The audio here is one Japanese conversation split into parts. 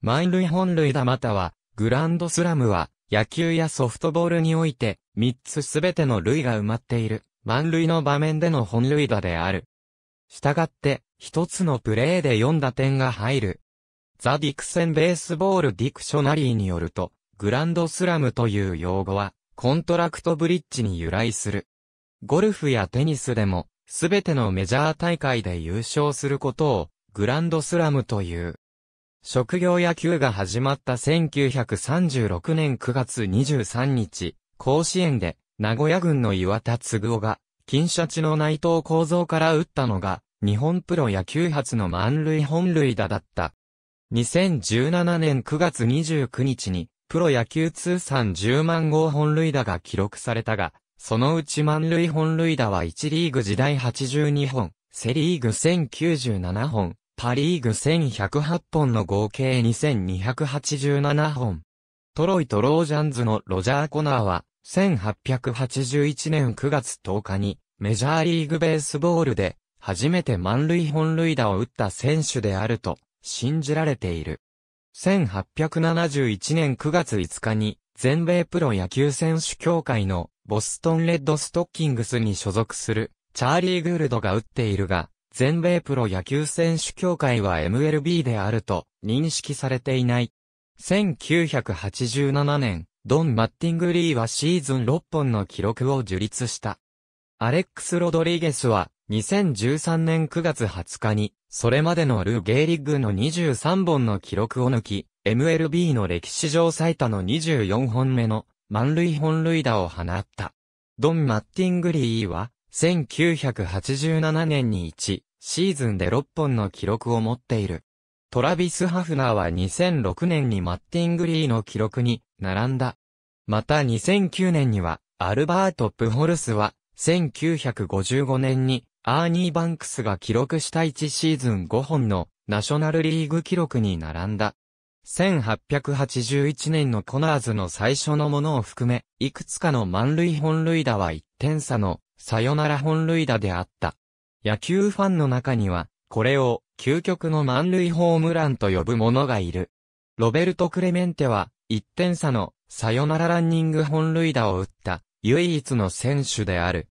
満塁本塁打または、グランドスラムは、野球やソフトボールにおいて、3つすべての塁が埋まっている、満塁の場面での本塁打である。したがって、1つのプレーで4打点が入る。ザ・ディクセン・ベースボール・ディクショナリーによると、グランドスラムという用語は、コントラクトブリッジに由来する。ゴルフやテニスでも、すべてのメジャー大会で優勝することを、グランドスラムという。職業野球が始まった1936年9月23日、甲子園で、名古屋軍の岩田嗣夫が、金シャチの内藤構造から打ったのが、日本プロ野球初の満塁本塁打だった。2017年9月29日に、プロ野球通算10万号本塁打が記録されたが、そのうち満塁本塁打は1リーグ時代82本、セリーグ1097本、パリーグ1108本の合計2287本。トロイト・ロージャンズのロジャー・コナーは、1881年9月10日に、メジャーリーグベースボールで、初めて満塁本塁打を打った選手であると、信じられている。1871年9月5日に、全米プロ野球選手協会のボストンレッドストッキングスに所属するチャーリー・グールドが打っているが、全米プロ野球選手協会は MLB であると認識されていない。1987年、ドン・マッティングリーはシーズン6本の記録を樹立した。アレックス・ロドリゲスは2013年9月20日に、それまでのルー・ゲイリッグの23本の記録を抜き、MLB の歴史上最多の24本目の満塁本塁打を放った。ドン・マッティングリーは、1987年に1、シーズンで6本の記録を持っている。トラビス・ハフナーは2006年にマッティングリーの記録に並んだ。また2009年には、アルバート・プホルスは、1955年に、アーニー・バンクスが記録した1シーズン5本のナショナルリーグ記録に並んだ。1881年のコナーズの最初のものを含め、いくつかの満塁本塁打は1点差のサヨナラ本塁打であった。野球ファンの中には、これを究極の満塁ホームランと呼ぶ者がいる。ロベルト・クレメンテは、1点差のサヨナラランニング本塁打を打った唯一の選手である。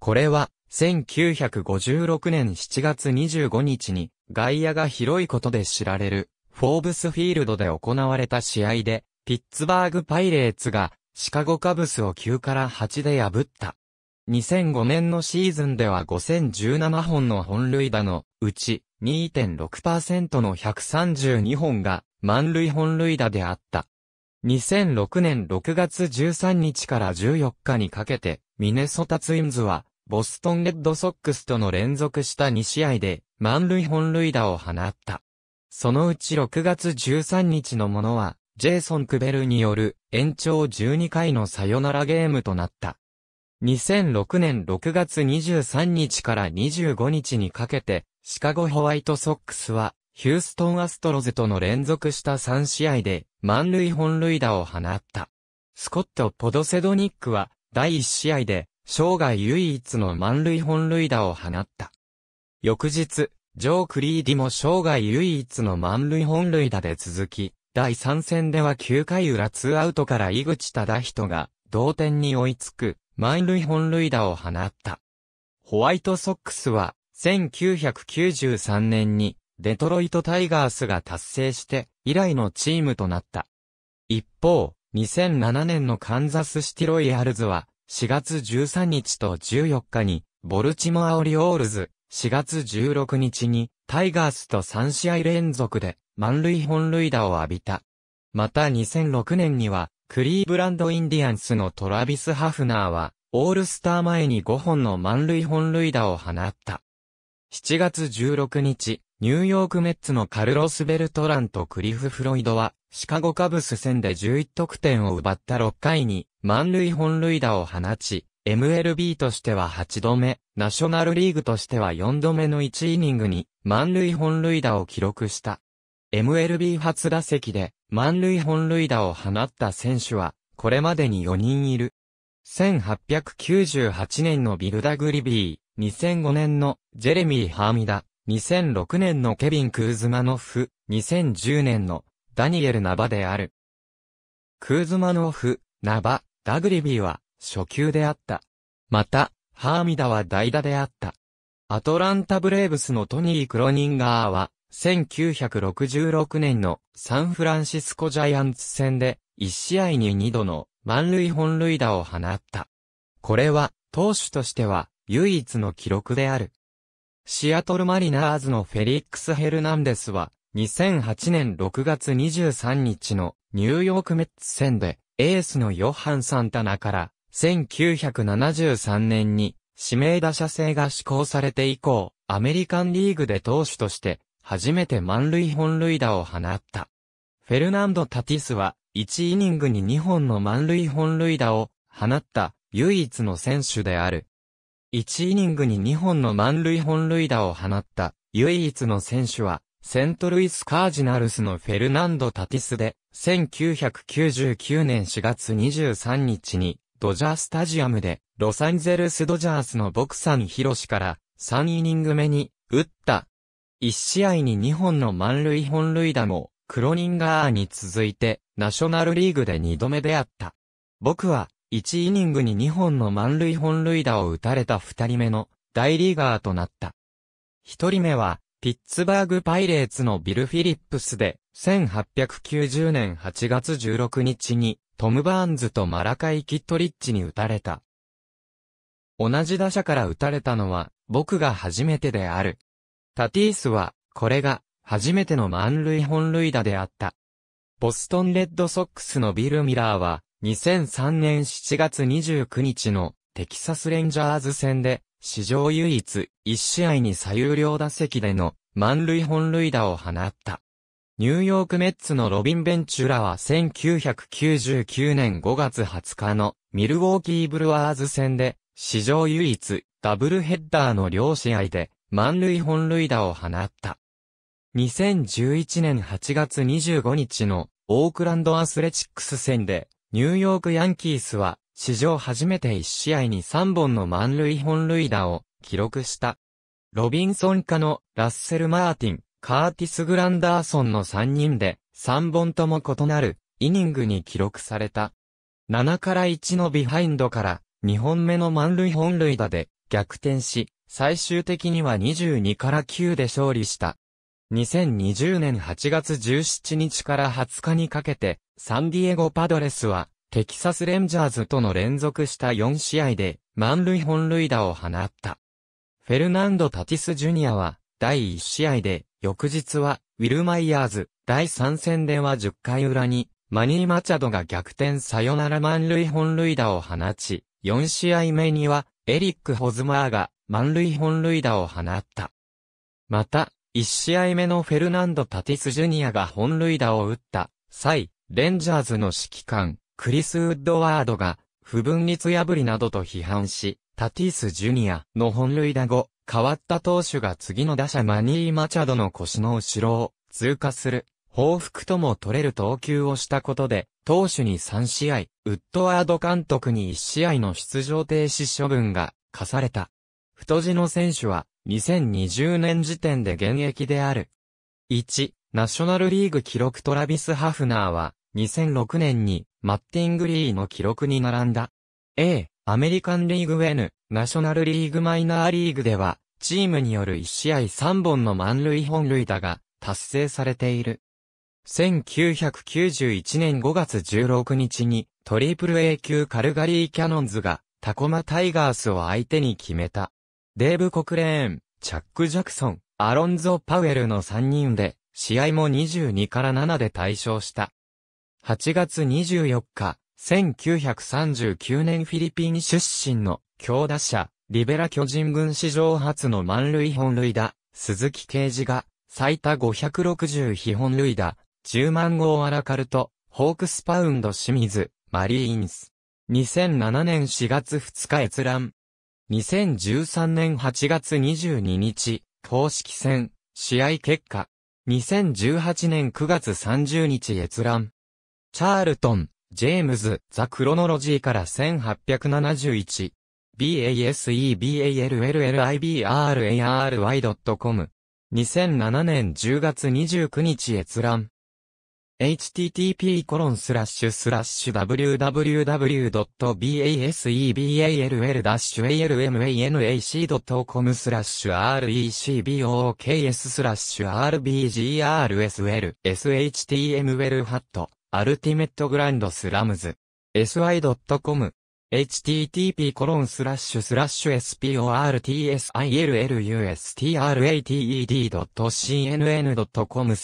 これは、1956年7月25日に外野が広いことで知られるフォーブスフィールドで行われた試合で、ピッツバーグパイレーツがシカゴカブスを9から8で破った。2005年のシーズンでは5017本の本塁打のうち2.6%の132本が満塁本塁打であった。2006年6月13日から14日にかけて、ミネソタツインズは、ボストンレッドソックスとの連続した2試合で、満塁本塁打を放った。そのうち6月13日のものは、ジェイソン・クベルによる延長12回のサヨナラゲームとなった。2006年6月23日から25日にかけて、シカゴホワイトソックスは、ヒューストンアストロズとの連続した3試合で、満塁本塁打を放った。スコット・ポドセドニックは、第1試合で、生涯唯一の満塁本塁打を放った。翌日、ジョー・クリーディも生涯唯一の満塁本塁打で続き、第3戦では9回裏2アウトから井口忠人が同点に追いつく満塁本塁打を放った。ホワイトソックスは、1993年に、デトロイトタイガースが達成して、以来のチームとなった。一方、2007年のカンザスシティロイヤルズは、4月13日と14日に、ボルチモアオリオールズ、4月16日に、タイガースと3試合連続で、満塁本塁打を浴びた。また2006年には、クリーブランドインディアンスのトラビス・ハフナーは、オールスター前に5本の満塁本塁打を放った。7月16日、ニューヨークメッツのカルロス・ベルトランとクリフ・フロイドは、シカゴカブス戦で11得点を奪った6回に、満塁本塁打を放ち、MLB としては8度目、ナショナルリーグとしては4度目の1イニングに、満塁本塁打を記録した。MLB 初打席で満塁本塁打を放った選手は、これまでに4人いる。1898年のビルダ・グリビー、2005年のジェレミー・ハーミダ、2006年のケビン・クーズマノフ、2010年のダニエル・ナバである。クーズマノフ、ナバ、ダグリビーは初級であった。また、ハーミダは代打であった。アトランタ・ブレーブスのトニー・クロニンガーは1966年のサンフランシスコジャイアンツ戦で1試合に2度の満塁本塁打を放った。これは投手としては唯一の記録である。シアトルマリナーズのフェリックス・ヘルナンデスは2008年6月23日のニューヨークメッツ戦でエースのヨハン・サンタナから1973年に指名打者制が施行されて以降、アメリカンリーグで投手として初めて満塁本塁打を放った。フェルナンド・タティスは、1イニングに2本の満塁本塁打を放った唯一の選手である。1イニングに2本の満塁本塁打を放った唯一の選手は、セントルイス・カージナルスのフェルナンド・タティスで、1999年4月23日に、ドジャースタジアムで、ロサンゼルス・ドジャースのボクサン・ヒロシから、3イニング目に、打った、1試合に2本の満塁本塁打も、クロニンガーに続いて、ナショナルリーグで2度目であった。僕は、1イニングに2本の満塁本塁打を打たれた2人目の、大リーガーとなった。1人目は、ピッツバーグパイレーツのビル・フィリップスで、1890年8月16日に、トム・バーンズとマラカイ・キットリッチに打たれた。同じ打者から打たれたのは、僕が初めてである。タティースは、これが、初めての満塁本塁打であった。ボストンレッドソックスのビル・ミラーは、2003年7月29日のテキサスレンジャーズ戦で、史上唯一、一試合に左右両打席での満塁本塁打を放った。ニューヨークメッツのロビン・ベンチュラは1999年5月20日のミルウォーキー・ブルワーズ戦で、史上唯一、ダブルヘッダーの両試合で、満塁本塁打を放った。2011年8月25日のオークランドアスレチックス戦で、ニューヨークヤンキースは、史上初めて1試合に3本の満塁本塁打を記録した。ロビンソン家のラッセル・マーティン、カーティス・グランダーソンの3人で3本とも異なるイニングに記録された。7から1のビハインドから2本目の満塁本塁打で逆転し、最終的には22から9で勝利した。2020年8月17日から20日にかけて、サンディエゴパドレスは、テキサスレンジャーズとの連続した4試合で、満塁本塁打を放った。フェルナンド・タティス・ジュニアは、第1試合で、翌日は、ウィル・マイヤーズ、第3戦では10回裏に、マニー・マチャドが逆転サヨナラ満塁本塁打を放ち、4試合目には、エリック・ホズマーが、満塁本塁打を放った。また、一試合目のフェルナンド・タティス・ジュニアが本塁打を打った際、レンジャーズの指揮官、クリス・ウッドワードが、不分率破りなどと批判し、タティス・ジュニアの本塁打後、変わった投手が次の打者マニー・マチャドの腰の後ろを通過する、報復とも取れる投球をしたことで、投手に3試合、ウッドワード監督に1試合の出場停止処分が課された。太字の選手は、2020年時点で現役である。1、ナショナルリーグ記録トラビス・ハフナーは、2006年に、マッティングリーの記録に並んだ。A、アメリカンリーグ N、ナショナルリーグマイナーリーグでは、チームによる1試合3本の満塁本塁打が、達成されている。1991年5月16日に、トリプル A 級カルガリーキャノンズが、タコマタイガースを相手に決めた。デーブ・コクレーン、チャック・ジャクソン、アロンゾ・パウエルの3人で、試合も22から7で対象した。8月24日、1939年フィリピン出身の強打者、リベラ巨人軍史上初の満塁本塁打、鈴木啓治が、最多560被本塁打、10万号アラカルト、ホークスパウンド清水、マリーンス。2007年4月2日閲覧。2013年8月22日、公式戦、試合結果。2018年9月30日閲覧。チャールトン、ジェームズ、ザ・クロノロジーから1871。baseballlibrary.com。2007年10月29日閲覧。h t t p w w w b a s e b a l a l m a n a c c o m スラッシュ recbooks スラッシュ rbgrsl.shtml hat ultimate grand s l a m s s y c o m http://sportsillusted.cnn.com ス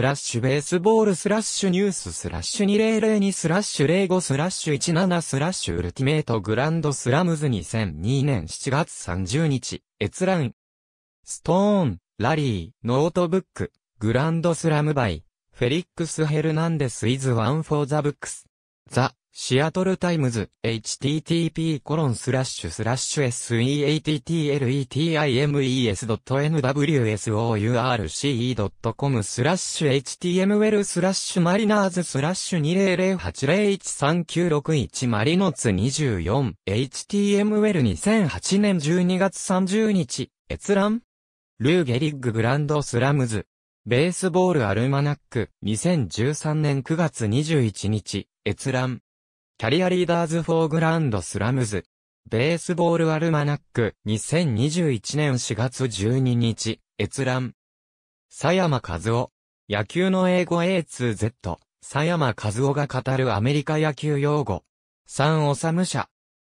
ラッシュベースボールスラッシュニューススラッシュ2002スラッシュ05スラッシュ17スラッシュウルティメイトグランドスラムズ2002年7月30日閲覧ストーンラリーノートブックグランドスラムバイフェリックス・ヘルナンデス・イズ・ワン・フォー・ザ・ブックスザシアトルタイムズ、http コロンスラッシュスラッシュ s e a t t l e t i m e s n w s o u r c e c o m スラッシュ html スラッシュマリナーズスラッシュ200801391マリノツ 24html2008 年12月30日閲覧ルーゲリッググランドスラムズベースボールアルマナック2013年9月21日閲覧キャリアリーダーズ・フォー・グランド・スラムズ。ベースボール・アルマナック、2021年4月12日、閲覧。佐山和夫。野球の英語 A2Z。佐山和夫が語るアメリカ野球用語。3。治武者。